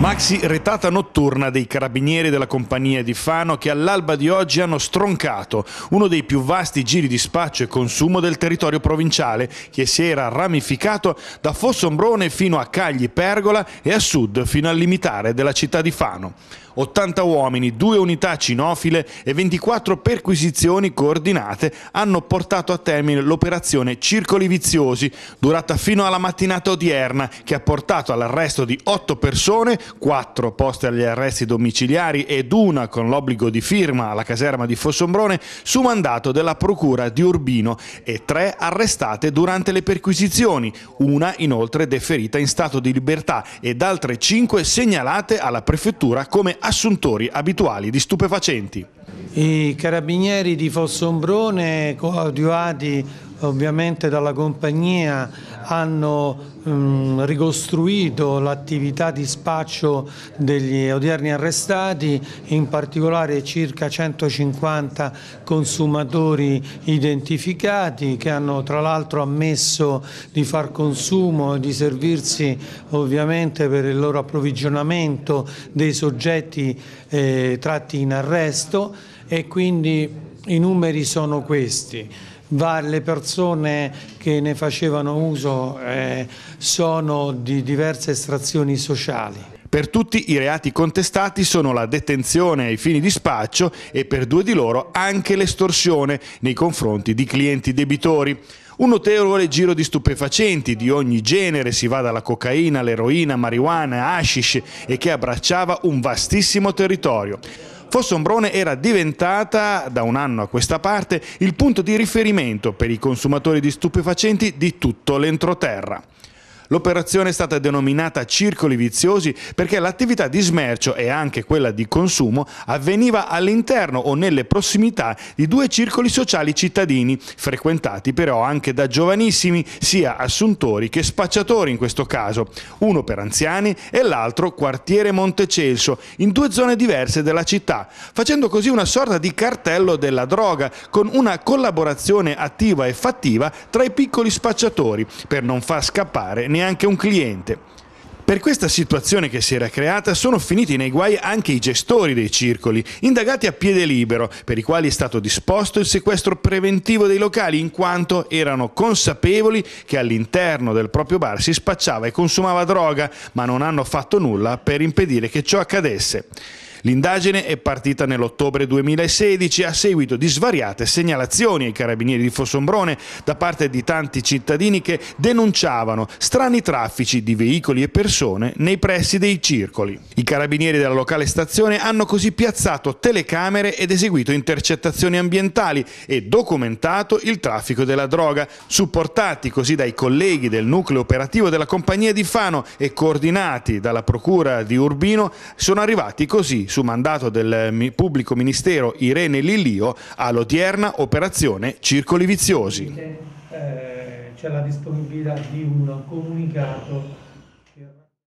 Maxi retata notturna dei carabinieri della compagnia di Fano che all'alba di oggi hanno stroncato uno dei più vasti giri di spaccio e consumo del territorio provinciale che si era ramificato da Fossombrone fino a Cagli Pergola e a sud fino al limitare della città di Fano. 80 uomini, 2 unità cinofile e 24 perquisizioni coordinate hanno portato a termine l'operazione Circoli Viziosi, durata fino alla mattinata odierna, che ha portato all'arresto di 8 persone 4 poste agli arresti domiciliari ed una con l'obbligo di firma alla caserma di Fossombrone su mandato della Procura di Urbino e 3 arrestate durante le perquisizioni, una inoltre deferita in stato di libertà ed altre 5 segnalate alla Prefettura come assuntori abituali di stupefacenti. I carabinieri di Fossombrone, coadiuvati ovviamente dalla compagnia hanno mh, mm, ricostruito l'attività di spaccio degli odierni arrestati, in particolare circa 150 consumatori identificati che hanno tra l'altro ammesso di far consumo e di servirsi ovviamente per il loro approvvigionamento dei soggetti eh, tratti in arresto e quindi i numeri sono questi. Va, le persone che ne facevano uso eh, sono di diverse estrazioni sociali. Per tutti i reati contestati sono la detenzione ai fini di spaccio e per due di loro anche l'estorsione nei confronti di clienti debitori. Un notevole giro di stupefacenti di ogni genere, si va dalla cocaina all'eroina, marijuana, hashish e che abbracciava un vastissimo territorio. Fossombrone era diventata, da un anno a questa parte, il punto di riferimento per i consumatori di stupefacenti di tutto l'entroterra. L'operazione è stata denominata circoli viziosi perché l'attività di smercio e anche quella di consumo avveniva all'interno o nelle prossimità di due circoli sociali cittadini, frequentati però anche da giovanissimi, sia assuntori che spacciatori in questo caso, uno per anziani e l'altro quartiere Montecelso, in due zone diverse della città, facendo così una sorta di cartello della droga con una collaborazione attiva e fattiva tra i piccoli spacciatori per non far scappare neanche neanche un cliente. Per questa situazione che si era creata sono finiti nei guai anche i gestori dei circoli, indagati a piede libero, per i quali è stato disposto il sequestro preventivo dei locali in quanto erano consapevoli che all'interno del proprio bar si spacciava e consumava droga, ma non hanno fatto nulla per impedire che ciò accadesse. L'indagine è partita nell'ottobre 2016 a seguito di svariate segnalazioni ai carabinieri di Fossombrone da parte di tanti cittadini che denunciavano strani traffici di veicoli e persone nei pressi dei circoli. I carabinieri della locale stazione hanno così piazzato telecamere ed eseguito intercettazioni ambientali e documentato il traffico della droga, supportati così dai colleghi del nucleo operativo della compagnia di Fano e coordinati dalla procura di Urbino, sono arrivati così su mandato del pubblico ministero Irene Lillio all'odierna operazione Circoli Viziosi. Eh, c'è la disponibilità di un comunicato